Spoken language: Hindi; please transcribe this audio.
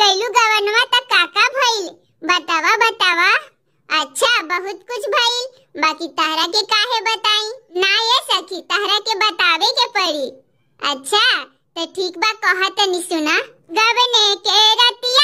गईलू गवनवा तक काका भइल बतावा बतावा अच्छा बहुत कुछ भइल बाकी तहरा के काहे बताई ना ये सखी तहरा के बतावे के पड़ी अच्छा तो ठीक बा कहा तनी सुना गवने के रतिया